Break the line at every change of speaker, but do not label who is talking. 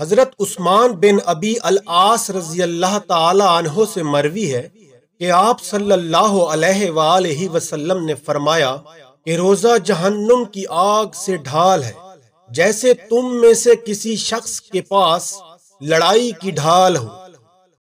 हज़रत उस्मान बिन अबी अल आस रजी अल्लाह तहो से मरवी है कि आप सल्लल्लाहु अलैहि वसल्लम ने फरमाया कि रोज़ा जहन्नुम की आग से ढाल है जैसे तुम में से किसी शख्स के पास लड़ाई की ढाल हो